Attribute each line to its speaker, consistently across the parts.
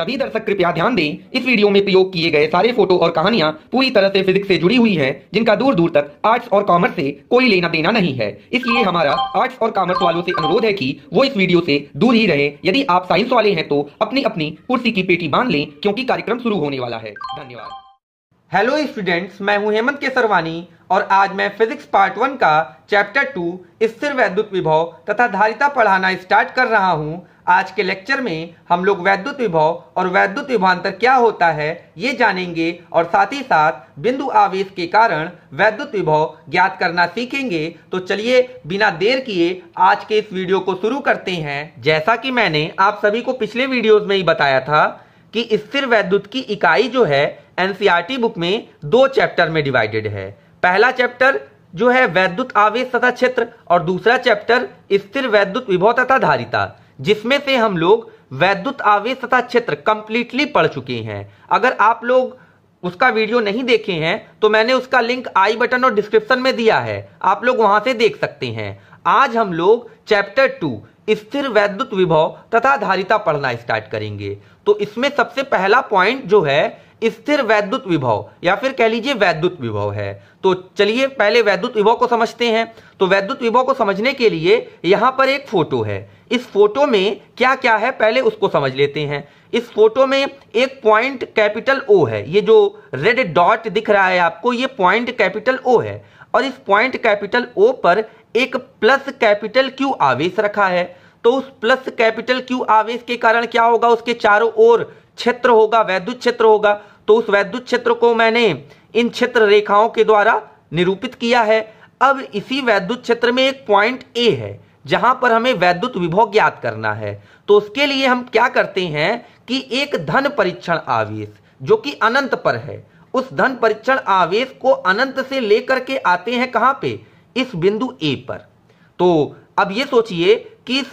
Speaker 1: सभी दर्शक कृपया ध्यान दें इस वीडियो में प्रयोग किए गए सारे फोटो और कहानियां पूरी तरह से फिजिक्स से जुड़ी हुई हैं जिनका दूर दूर तक आर्ट्स और कॉमर्स से कोई लेना देना नहीं है इसलिए हमारा आर्ट्स और कॉमर्स वालों से अनुरोध है कि वो इस वीडियो से दूर ही रहे यदि आप साइंस वाले हैं तो अपनी अपनी कुर्सी की पेटी बांध लें क्योंकि कार्यक्रम शुरू होने वाला है धन्यवाद हेलो स्टूडेंट्स मैं हूं हेमंत केसरवानी और आज मैं फिजिक्स पार्ट वन का चैप्टर टू स्थिर वैद्युत विभव तथा धारिता पढ़ाना स्टार्ट कर रहा हूं आज के लेक्चर में हम लोग वैद्युत विभव और वैद्युत विभवांतर क्या होता है ये जानेंगे और साथ ही साथ बिंदु आवेश के कारण वैद्युत विभव ज्ञात करना सीखेंगे तो चलिए बिना देर किए आज के इस वीडियो को शुरू करते हैं जैसा कि मैंने आप सभी को पिछले वीडियोज में ही बताया था कि स्थिर वैद्युत की इकाई जो है एनसीआरटी बुक e में दो चैप्टर में डिवाइडेड है पहला चैप्टर जो है वैद्युत आवेश तथा क्षेत्र और दूसरा चैप्टर स्थिर वैद्युत विभव तथा धारिता जिसमें से हम लोग वैद्युत आवेश तथा क्षेत्र कंप्लीटली पढ़ चुके हैं अगर आप लोग उसका वीडियो नहीं देखे हैं तो मैंने उसका लिंक आई बटन और डिस्क्रिप्शन में दिया है आप लोग वहां से देख सकते हैं आज हम लोग चैप्टर टू स्थिर वैद्युत विभव तथा धारिता पढ़ना स्टार्ट करेंगे तो इसमें सबसे पहला पॉइंट जो है स्थिर वैद्युत विभव या फिर कह लीजिए वैद्युत विभव है तो चलिए पहले वैद्युत विभव को समझते हैं तो वैद्युत विभव को समझने के लिए यहां पर एक फोटो है इस फोटो में क्या क्या है पहले उसको समझ लेते हैं इस फोटो में एक पॉइंट कैपिटल ओ है ये जो रेड डॉट दिख रहा है आपको ये पॉइंट कैपिटल ओ है और इस पॉइंट कैपिटल ओ पर एक प्लस कैपिटल क्यू आवेश रखा है तो उस प्लस कैपिटल क्यू आवेश के कारण क्या होगा उसके चारों ओर क्षेत्र होगा वैद्युत क्षेत्र होगा तो उस वैद्युत क्षेत्र को मैंने इन क्षेत्र रेखाओं के द्वारा निरूपित किया है अब इसी वैद्युत क्षेत्र में एक पॉइंट ए है जहां पर हमें वैद्युत विभव ज्ञात करना है तो उसके लिए हम क्या करते हैं कि एक धन परीक्षण आवेश जो कि अनंत पर है उस धन परीक्षण आवेश को अनंत से लेकर के आते हैं कहां पे इस बिंदु ए पर तो अब ये सोचिए किस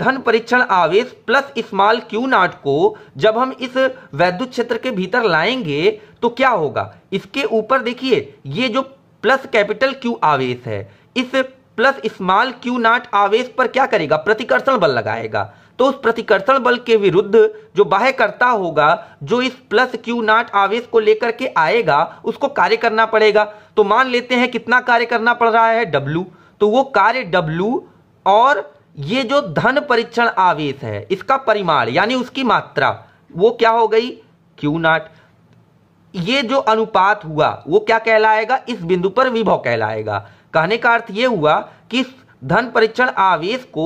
Speaker 1: धन परीक्षण आवेश प्लस स्मॉल क्यू नॉट को जब हम इस वैद्युत क्षेत्र के भीतर लाएंगे तो क्या होगा इसके ऊपर देखिए ये जो प्लस कैपिटल क्यू आवेश है इस प्लस स्मॉल क्यू नॉट आवेश पर क्या करेगा प्रतिकर्षण बल लगाएगा तो उस प्रतिकर्षण बल के विरुद्ध जो बाह्य करता होगा जो इस प्लस क्यू नॉट आवेश को लेकर के आएगा उसको कार्य करना पड़ेगा तो मान लेते हैं कितना कार्य करना पड़ रहा है डब्लू तो वो कार्य डब्लू और ये जो धन परीक्षण आवेश है इसका परिमाण यानी उसकी मात्रा वो क्या हो गई क्यू नाट ये जो अनुपात हुआ वो क्या कहलाएगा इस बिंदु पर विभव कहलाएगा कहने का अर्थ ये हुआ कि धन परीक्षण आवेश को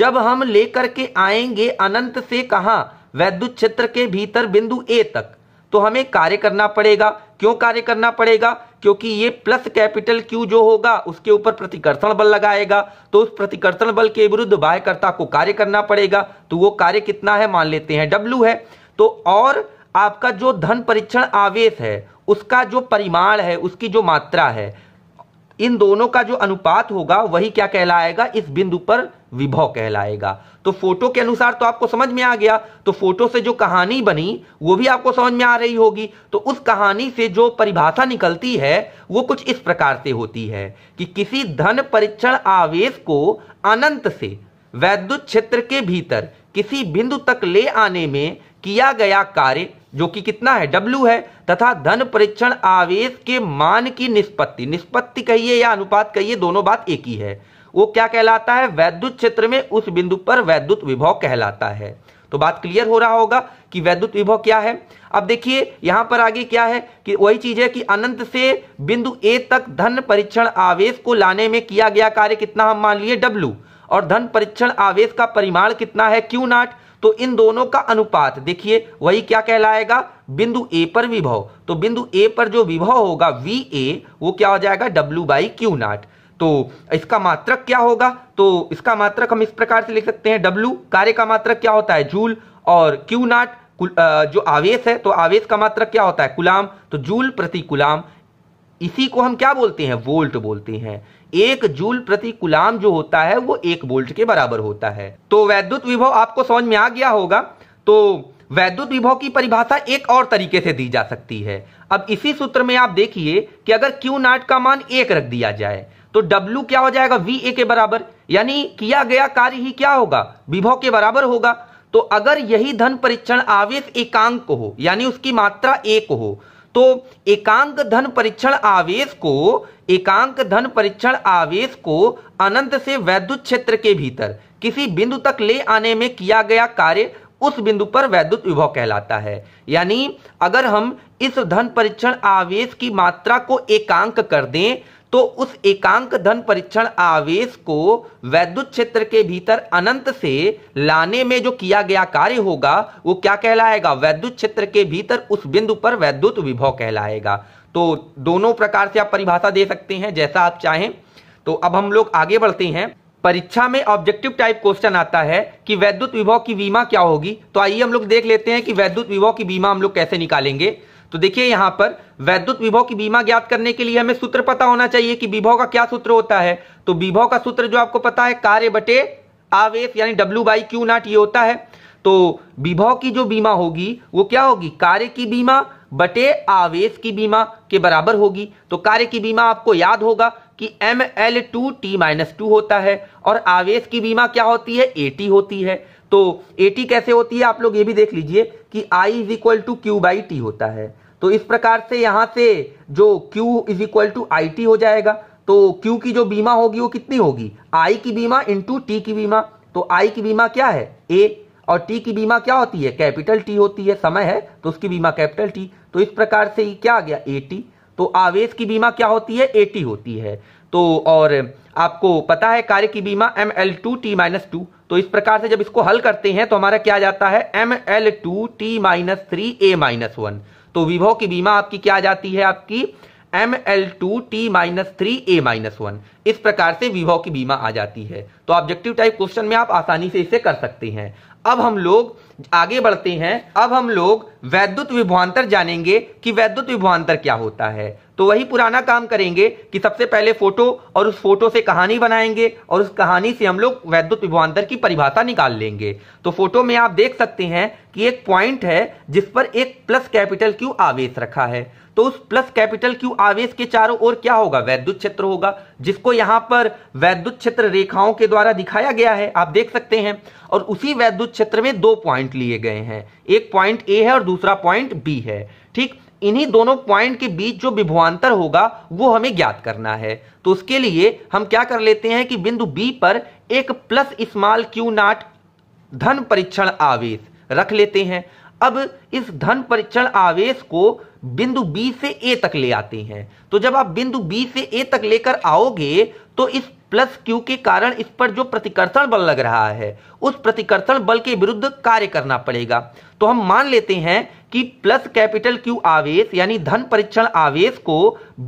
Speaker 1: जब हम लेकर के आएंगे अनंत से कहा वैद्युत क्षेत्र के भीतर बिंदु ए तक तो हमें कार्य करना पड़ेगा क्यों कार्य करना पड़ेगा क्योंकि ये प्लस कैपिटल क्यू जो होगा उसके ऊपर प्रतिकर्षण बल लगाएगा तो उस प्रतिकर्षण बल के विरुद्ध बाह्यकर्ता को कार्य करना पड़ेगा तो वो कार्य कितना है मान लेते हैं डब्ल्यू है तो और आपका जो धन परीक्षण आवेश है उसका जो परिमाण है उसकी जो मात्रा है इन दोनों का जो अनुपात होगा वही क्या कहलाएगा इस बिंदु पर विभव कहलाएगा तो फोटो के अनुसार तो आपको समझ में आ गया तो फोटो से जो कहानी बनी वो भी आपको समझ में आ रही होगी तो उस कहानी से जो परिभाषा निकलती है वो कुछ इस प्रकार से होती है कि किसी धन परीक्षण आवेश को अनंत से वैद्युत क्षेत्र के भीतर किसी बिंदु तक ले आने में किया गया कार्य जो कि कितना है W है तथा धन परीक्षण आवेश के मान की निष्पत्ति निष्पत्ति कहिए या अनुपात कहिए दोनों बात एक ही है वो क्या कहलाता है वैद्युत क्षेत्र में उस बिंदु पर वैद्युत विभव कहलाता है तो बात क्लियर हो रहा होगा कि वैद्युत विभव क्या है अब देखिए यहां पर आगे क्या है कि वही चीज है कि अनंत से बिंदु ए तक धन परीक्षण आवेश को लाने में किया गया कार्य कितना हम मान लिए W और धन परीक्षण आवेश का परिमाण कितना है क्यू नाट तो इन दोनों का अनुपात देखिए वही क्या कहलाएगा बिंदु ए पर विभव तो बिंदु ए पर जो विभव होगा वी ए वो क्या हो जाएगा डब्ल्यू बाई क्यू नाट तो इसका मात्रक क्या होगा तो इसका मात्रक हम इस प्रकार से लिख सकते हैं W कार्य का मात्रक क्या होता है जूल और क्यू नाट जो आवेश है तो आवेश का मात्रक क्या होता है कुलाम तो जूल प्रति कुलाम इसी को हम क्या बोलते हैं वोल्ट बोलते हैं एक जूल प्रति कुलाम जो होता है वो एक वोल्ट के बराबर होता है तो वैद्युत विभव आपको समझ में आ गया होगा तो वैद्युत विभव की परिभाषा एक और तरीके से दी जा सकती है अब इसी सूत्र में आप देखिए कि अगर क्यू नाट का मान एक रख दिया जाए तो W क्या हो जाएगा वी ए के बराबर यानी किया गया कार्य ही क्या होगा विभव के बराबर होगा तो अगर यही धन परीक्षण आवेश एकांक हो यानी उसकी मात्रा एक हो तो एकांक धन परीक्षण आवेश को एकांक धन परीक्षण आवेश को अनंत से वैद्युत क्षेत्र के भीतर किसी बिंदु तक ले आने में किया गया कार्य उस बिंदु पर वैद्युत विभव कहलाता है यानी अगर हम इस धन परीक्षण आवेश की मात्रा को एकांक कर दें तो उस एकांक धन परीक्षण आवेश को वैद्युत क्षेत्र के भीतर अनंत से लाने में जो किया गया कार्य होगा वो क्या कहलाएगा वैद्युत क्षेत्र के भीतर उस बिंदु पर वैद्युत विभव कहलाएगा तो दोनों प्रकार से आप परिभाषा दे सकते हैं जैसा आप चाहें तो अब हम लोग आगे बढ़ते हैं परीक्षा में ऑब्जेक्टिव टाइप क्वेश्चन आता है कि वैद्युत विभव की बीमा क्या होगी तो आइए हम लोग देख लेते हैं कि वैद्युत विभव की बीमा हम लोग कैसे निकालेंगे तो देखिए यहां पर वैद्युत विभव की बीमा ज्ञात करने के लिए हमें सूत्र पता होना चाहिए कि विभव का क्या सूत्र होता है तो विभव का सूत्र जो आपको पता है कार्य बटे आवेश यानी डब्ल्यू बाई क्यू नॉट ये होता है तो विभव की जो बीमा होगी वो क्या होगी कार्य की बीमा बटे आवेश की बीमा के बराबर होगी तो कार्य की बीमा आपको याद होगा कि M L two T minus two होता है और आवेश की बीमा क्या होती है एटी होती है तो एटी कैसे होती है आप लोग ये भी देख लीजिए कि I is equal to Q by T होता है तो इस प्रकार से यहां से जो Q is equal to I T हो जाएगा तो Q की जो बीमा होगी वो कितनी होगी I की बीमा इंटू टी की बीमा तो I की बीमा क्या है A और T की बीमा क्या होती है कैपिटल T होती है समय है तो उसकी बीमा कैपिटल T तो इस प्रकार से क्या आ गया ए तो आवेश की बीमा क्या होती है ए होती है तो और आपको पता है कार्य की बीमा M L two T minus two तो इस प्रकार से जब इसको हल करते हैं तो हमारा क्या जाता है M L two T minus three A minus one तो विभव की बीमा आपकी क्या आ जाती है आपकी M L two T minus three A minus one इस प्रकार से विभव की बीमा आ जाती है तो ऑब्जेक्टिव टाइप क्वेश्चन में आप आसानी से इसे कर सकते हैं अब हम लोग आगे बढ़ते हैं अब हम लोग वैद्युत विभवांतर जानेंगे कि वैद्युत विभवांतर क्या होता है तो वही पुराना काम करेंगे कि सबसे पहले फोटो और उस फोटो से कहानी बनाएंगे और उस कहानी से हम लोग वैद्युत विभवान्तर की परिभाषा निकाल लेंगे तो फोटो में आप देख सकते हैं कि एक पॉइंट है जिस पर एक प्लस कैपिटल क्यू आवेश रखा है तो उस प्लस कैपिटल क्यू आवेश के चारों ओर क्या होगा वैद्युत क्षेत्र होगा जिसको यहां पर वैद्युत क्षेत्र रेखाओं के द्वारा दिखाया गया है आप देख सकते हैं और उसी वैद्युत क्षेत्र में दो पॉइंट लिए गए हैं एक पॉइंट ए है और दूसरा पॉइंट बी है ठीक इन्हीं दोनों पॉइंट के बीच जो विभवान्तर होगा वो हमें ज्ञात करना है तो उसके लिए हम क्या कर लेते हैं कि बिंदु बी पर एक प्लस स्मॉल क्यू नाट धन परीक्षण आवेश रख लेते हैं अब इस धन परीक्षण आवेश को बिंदु बी से ए तक ले आते हैं तो जब आप बिंदु बी से ए तक लेकर आओगे तो इस प्लस क्यू के कारण इस पर जो प्रतिकर्षण बल लग रहा है उस प्रतिकर्षण बल के विरुद्ध कार्य करना पड़ेगा तो हम मान लेते हैं कि प्लस कैपिटल क्यू आवेश यानी धन परीक्षण आवेश को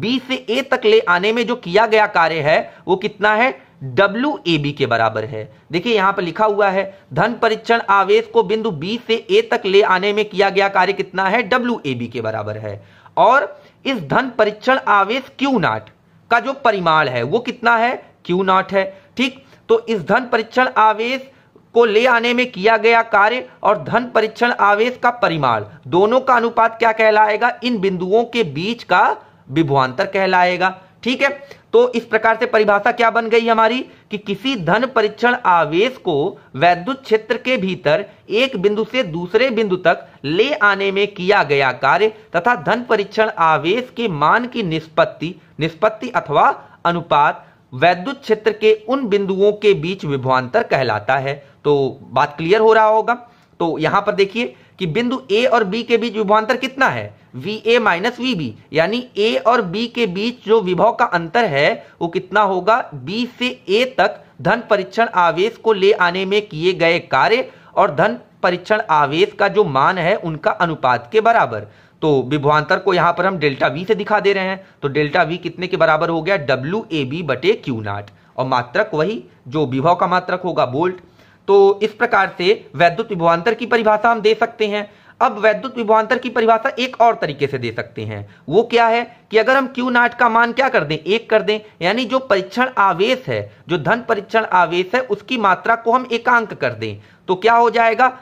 Speaker 1: बी से ए तक ले आने में जो किया गया कार्य है वो कितना है डब्ल्यू ए बी के बराबर है देखिए यहां पर लिखा हुआ है धन परीक्षण आवेश को बिंदु बी से ए तक ले आने में किया गया कार्य कितना है डब्ल्यू ए बी के बराबर है और इस धन परीक्षण आवेश क्यू नाट का जो परिमाण है वो कितना है क्यू नॉट है ठीक तो इस धन परीक्षण आवेश को ले आने में किया गया कार्य और धन परीक्षण आवेश का परिमाण दोनों का अनुपात क्या कहलाएगा इन बिंदुओं के बीच का विभुआंतर कहलाएगा ठीक है तो इस प्रकार से परिभाषा क्या बन गई हमारी कि किसी धन परीक्षण आवेश को वैद्युत क्षेत्र के भीतर एक बिंदु से दूसरे बिंदु तक ले आने में किया गया कार्य तथा धन परीक्षण आवेश के मान की निष्पत्ति निष्पत्ति अथवा अनुपात वैद्युत क्षेत्र के उन बिंदुओं के बीच विभवांतर कहलाता है तो बात क्लियर हो रहा होगा तो यहां पर देखिए कि बिंदु ए और बी के बीच विभवांतर कितना है V A minus V B यानी ए और बी के बीच जो विभव का अंतर है वो कितना होगा बी से ए तक धन परीक्षण आवेश को ले आने में किए गए कार्य और धन परीक्षण आवेश का जो मान है उनका अनुपात के बराबर तो विभवान्तर को यहां पर हम डेल्टा वी से दिखा दे रहे हैं तो डेल्टा वी कितने के बराबर हो गया डब्ल्यू ए बी बटे क्यू नाट और मात्रक वही जो विभव का मात्रक होगा बोल्ट तो इस प्रकार से वैद्युत विभवान्तर की परिभाषा हम दे सकते हैं अब वैद्युत विभवान्तर की परिभाषा एक और तरीके से दे सकते हैं वो क्या है कि अगर हम क्यू नाट का मान क्या कर दें एक कर दें यानी जो परीक्षण आवेश है जो धन परीक्षण आवेश है उसकी मात्रा को हम एकांक कर दें तो क्या हो जाएगा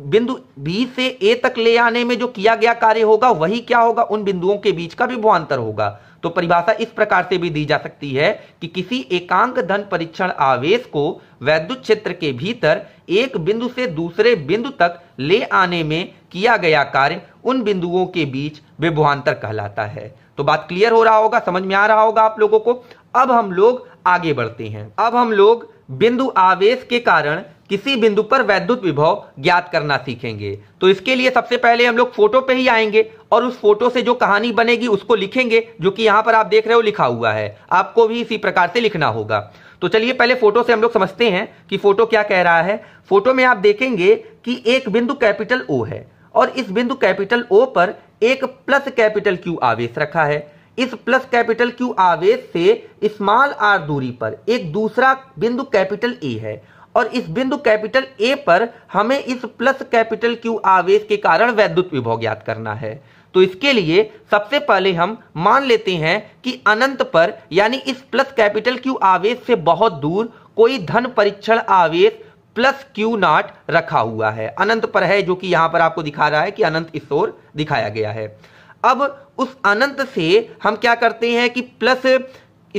Speaker 1: बिंदु बी से ए तक ले आने में जो किया गया कार्य होगा वही क्या होगा उन बिंदुओं के बीच का विभवांतर होगा तो परिभाषा इस प्रकार से भी दी जा सकती है कि किसी एकांक धन परीक्षण आवेश को वैद्युत क्षेत्र के भीतर एक बिंदु से दूसरे बिंदु तक ले आने में किया गया कार्य उन बिंदुओं के बीच विभवांतर कहलाता है तो बात क्लियर हो रहा होगा समझ में आ रहा होगा आप लोगों को अब हम लोग आगे बढ़ते हैं अब हम लोग बिंदु आवेश के कारण किसी बिंदु पर वैद्युत विभव ज्ञात करना सीखेंगे तो इसके लिए सबसे पहले हम लोग फोटो पे ही आएंगे और उस फोटो से जो कहानी बनेगी उसको लिखेंगे जो कि यहां पर आप देख रहे हो लिखा हुआ है आपको भी इसी प्रकार से लिखना होगा तो चलिए पहले फोटो से हम लोग समझते हैं कि फोटो क्या कह रहा है फोटो में आप देखेंगे कि एक बिंदु कैपिटल ओ है और इस बिंदु कैपिटल ओ पर एक प्लस कैपिटल क्यू आवेश रखा है इस प्लस कैपिटल क्यू आवेश से स्मॉल आर दूरी पर एक दूसरा बिंदु कैपिटल ए है और इस बिंदु कैपिटल ए पर हमें इस प्लस कैपिटल क्यू आवेश के कारण वैद्युत विभव ज्ञात करना है तो इसके लिए सबसे पहले हम मान लेते हैं कि अनंत पर यानी इस प्लस कैपिटल क्यू आवेश से बहुत दूर कोई धन परीक्षण आवेश प्लस क्यू नॉट रखा हुआ है अनंत पर है जो कि यहां पर आपको दिखा रहा है कि अनंत इस ओर दिखाया गया है अब उस अनंत से हम क्या करते हैं कि प्लस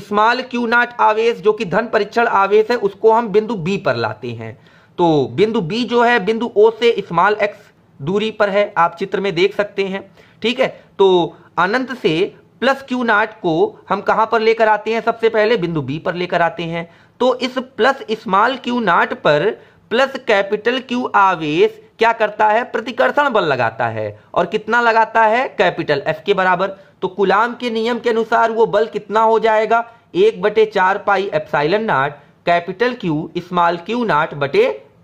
Speaker 1: स्मॉल क्यू नॉट आवेश जो कि धन परीक्षण आवेश है उसको हम बिंदु बी पर लाते हैं तो बिंदु बी जो है बिंदु ओ से स्मॉल एक्स दूरी पर है आप चित्र में देख सकते हैं ठीक है तो अनंत से प्लस क्यू नॉट को हम कहां पर लेकर आते हैं सबसे पहले बिंदु बी पर लेकर आते हैं तो इस प्लस स्मॉल क्यू नॉट पर प्लस कैपिटल क्यू आवेश क्या करता है प्रतिकर्षण बल लगाता है और कितना लगाता है कैपिटल एफ के बराबर तो कुलाम के नियम के अनुसार वो बल कितना हो जाएगा एक बटे चार pi epsilon naught capital Q small Q naught बटे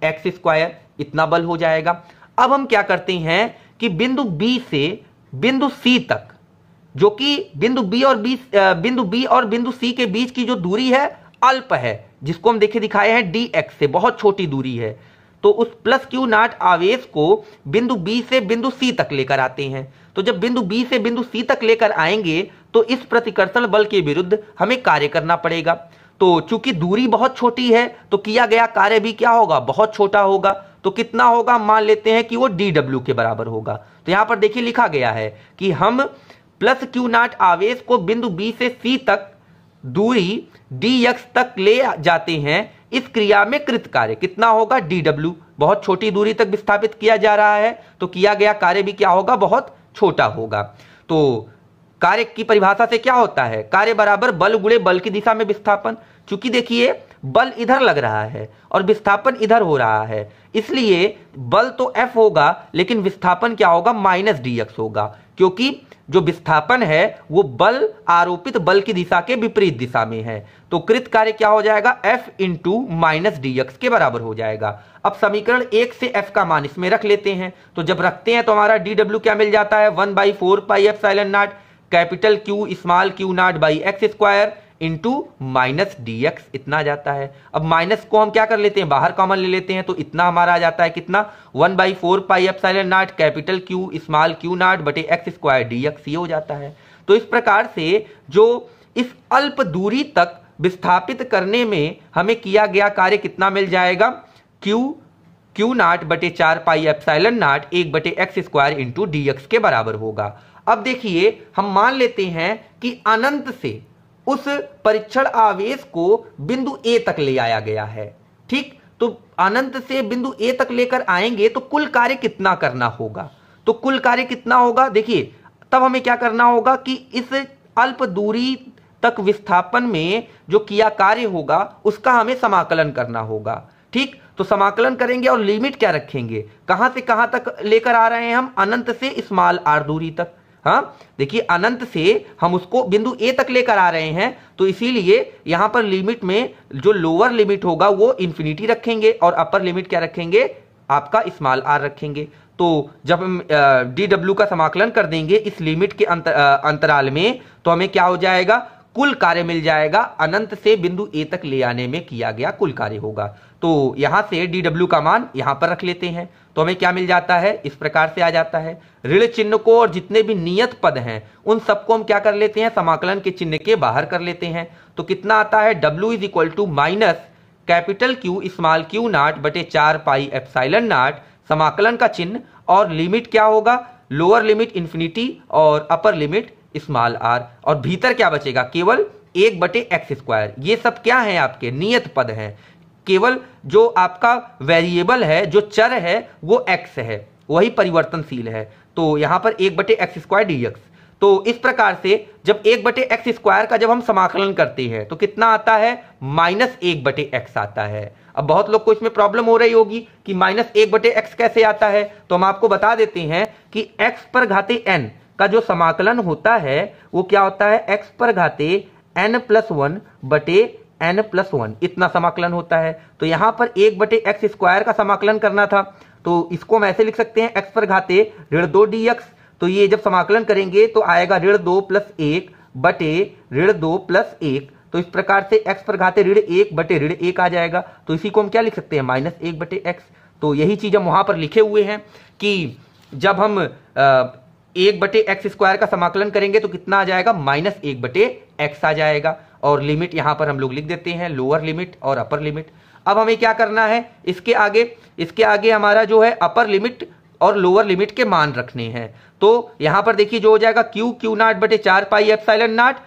Speaker 1: एक्स स्क्वायर इतना बल हो जाएगा अब हम क्या करते हैं कि बिंदु बी से बिंदु सी तक जो कि बिंदु बी और बी बिंदु बी और बिंदु सी के बीच की जो दूरी है अल्प है जिसको हम देखे दिखाए हैं डी एक्स से बहुत छोटी दूरी है तो उस प्लस क्यू नॉट आवेश को बिंदु बी से बिंदु सी तक लेकर आते हैं तो जब बिंदु बी से बिंदु सी तक लेकर आएंगे तो इस प्रतिकर्षण बल के विरुद्ध हमें कार्य करना पड़ेगा तो चूंकि दूरी बहुत छोटी है तो किया गया कार्य भी क्या होगा बहुत छोटा होगा तो कितना होगा मान लेते हैं कि वो डी डब्ल्यू के बराबर होगा तो यहां पर देखिए लिखा गया है कि हम प्लस क्यू नाट आवेश को बिंदु बी से सी तक दूरी डी एक्स तक ले जाते हैं इस क्रिया में कृत कार्य कितना होगा डी डब्ल्यू बहुत छोटी दूरी तक विस्थापित किया जा रहा है तो किया गया कार्य भी क्या होगा बहुत छोटा होगा तो कार्य की परिभाषा से क्या होता है कार्य बराबर बल गुड़े बल की दिशा में विस्थापन चूंकि देखिए बल इधर लग रहा है और विस्थापन इधर हो रहा है इसलिए बल तो एफ होगा लेकिन विस्थापन क्या होगा माइनस डी एक्स होगा क्योंकि जो विस्थापन है वो बल आरोपित बल की दिशा के विपरीत दिशा में है तो कृत कार्य क्या हो जाएगा F into minus D X के बराबर हो जाएगा अब समीकरण एक से एफ का मान इसमें रख लेते हैं तो जब रखते हैं तो हमारा डी डब्ल्यू क्या मिल जाता है one by four pi epsilon naught capital Q small Q naught by X square into minus D X इतना जाता है अब माइनस को हम क्या कर लेते हैं बाहर कॉमन ले लेते हैं तो इतना हमारा आ जाता है कितना one by four pi epsilon naught capital Q small Q naught बटे एक्स स्क्वायर डी एक्स ये हो जाता है तो इस प्रकार से जो इस अल्प दूरी तक विस्थापित करने में हमें किया गया कार्य कितना मिल जाएगा क्यू क्यू नाट बटे चार पाई एफ एप्साइलन नाट एक बटे X square into D X के बराबर होगा अब देखिए हम मान लेते हैं कि अनंत से उस परीक्षण आवेश को बिंदु ए तक ले आया गया है ठीक तो अनंत से बिंदु ए तक लेकर आएंगे तो कुल कार्य कितना करना होगा तो कुल कार्य कितना होगा देखिए तब हमें क्या करना होगा कि इस अल्प दूरी तक विस्थापन में जो किया कार्य होगा उसका हमें समाकलन करना होगा ठीक तो समाकलन करेंगे और लिमिट क्या रखेंगे कहां से कहां तक लेकर आ रहे हैं हम अनंत से स्मॉल आर दूरी तक हाँ देखिए अनंत से हम उसको बिंदु ए तक लेकर आ रहे हैं तो इसीलिए यहां पर लिमिट में जो लोअर लिमिट होगा वो इंफिनिटी रखेंगे और अपर लिमिट क्या रखेंगे आपका स्मॉल आर रखेंगे तो जब हम डी डब्ल्यू का समाकलन कर देंगे इस लिमिट के अंतर, आ, अंतराल में तो हमें क्या हो जाएगा कुल कार्य मिल जाएगा अनंत से बिंदु ए तक ले आने में किया गया कुल कार्य होगा तो यहां से डी डब्ल्यू का मान यहां पर रख लेते हैं तो हमें क्या मिल जाता है इस प्रकार से आ जाता है ऋण चिन्ह को और जितने भी नियत पद हैं उन सबको हम क्या कर लेते हैं समाकलन के चिन्ह के बाहर कर लेते हैं तो कितना आता है W is equal to minus capital Q small Q naught बटे चार पाई एप्साइलन नाट समाकलन का चिन्ह और लिमिट क्या होगा लोअर लिमिट इन्फिनिटी और अपर लिमिट स्मॉल आर और भीतर क्या बचेगा केवल एक बटे एक्स स्क्वायर ये सब क्या है आपके नियत पद हैं केवल जो आपका वेरिएबल है जो चर है वो एक्स है वही परिवर्तनशील है तो यहां पर एक बटे एक्स स्क्वायर डी एक्स तो इस प्रकार से जब एक बटे एक्स स्क्वायर का जब हम समाकलन करते हैं तो कितना आता है माइनस एक बटे एक्स आता है अब बहुत लोग को इसमें प्रॉब्लम हो रही होगी कि माइनस एक बटे एक्स कैसे आता है तो हम आपको बता देते हैं कि एक्स पर घाते एन का जो समाकलन होता है वो क्या होता है एक्स पर घाते एन प्लस वन बटे एन प्लस वन इतना समाकलन होता है तो यहां पर एक बटे एक्स स्क्वायर का समाकलन करना था तो इसको हम ऐसे लिख सकते हैं एक्स पर घाते ऋण दो डी एक्स तो ये जब समाकलन करेंगे तो आएगा ऋण दो प्लस एक बटे ऋण दो प्लस एक तो इस प्रकार से एक्स पर घाते ऋण एक बटे ऋण एक आ जाएगा तो इसी को हम क्या लिख सकते हैं माइनस एक बटे एक्स तो यही चीज हम वहां पर लिखे हुए हैं कि जब हम एक बटे एक्स स्क्वायर का समाकलन करेंगे तो कितना आ जाएगा माइनस एक बटे एक्स आ जाएगा और लिमिट यहां पर हम लोग लिख देते हैं लोअर लिमिट और अपर लिमिट अब हमें क्या करना है इसके आगे इसके आगे हमारा जो है अपर लिमिट और लोअर लिमिट के मान रखने हैं तो यहां पर देखिए जो हो जाएगा क्यू क्यू नाट बटे चार पाई एफ नाट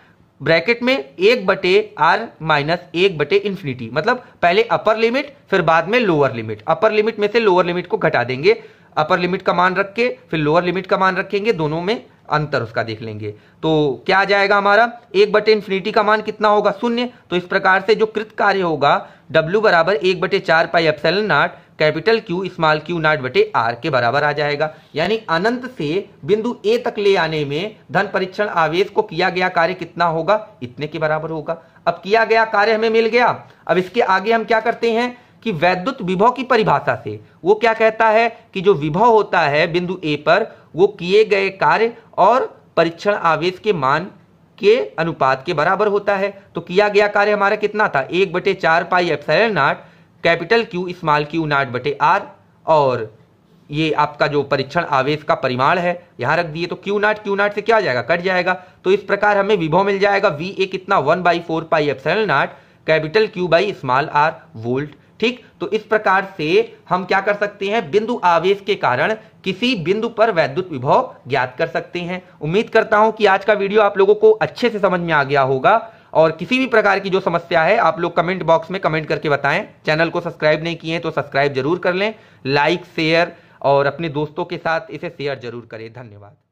Speaker 1: ब्रैकेट में एक बटे आर माइनस एक बटे इन्फिनिटी मतलब पहले अपर लिमिट फिर बाद में लोअर लिमिट अपर लिमिट में से लोअर लिमिट को घटा देंगे अपर लिमिट का मान रख के फिर लोअर लिमिट का मान रखेंगे दोनों में अंतर उसका देख लेंगे तो क्या आ जाएगा हमारा एक बटे इन्फिनिटी का मान कितना होगा शून्य तो इस प्रकार से जो कृत कार्य होगा डब्ल्यू बराबर एक बटे चार pi epsilon naught capital Q small Q naught बटे आर के बराबर आ जाएगा यानी अनंत से बिंदु ए तक ले आने में धन परीक्षण आवेश को किया गया कार्य कितना होगा इतने के बराबर होगा अब किया गया कार्य हमें मिल गया अब इसके आगे हम क्या करते हैं कि वैद्युत विभव की परिभाषा से वो क्या कहता है कि जो विभव होता है बिंदु ए पर वो किए गए कार्य और परीक्षण आवेश के मान के अनुपात के बराबर होता है तो किया गया कार्य हमारा कितना था एक बटे चार pi epsilon naught capital Q small Q naught बटे आर और ये आपका जो परीक्षण आवेश का परिमाण है यहां रख दिए तो क्यू नाट क्यू नाट से क्या जाएगा कट जाएगा तो इस प्रकार हमें विभव मिल जाएगा वी ए कितना one by four pi epsilon naught capital Q by small R volt ठीक तो इस प्रकार से हम क्या कर सकते हैं बिंदु आवेश के कारण किसी बिंदु पर वैद्युत विभव ज्ञात कर सकते हैं उम्मीद करता हूं कि आज का वीडियो आप लोगों को अच्छे से समझ में आ गया होगा और किसी भी प्रकार की जो समस्या है आप लोग कमेंट बॉक्स में कमेंट करके बताएं चैनल को सब्सक्राइब नहीं किए तो सब्सक्राइब जरूर कर लें लाइक शेयर और अपने दोस्तों के साथ इसे शेयर जरूर करें धन्यवाद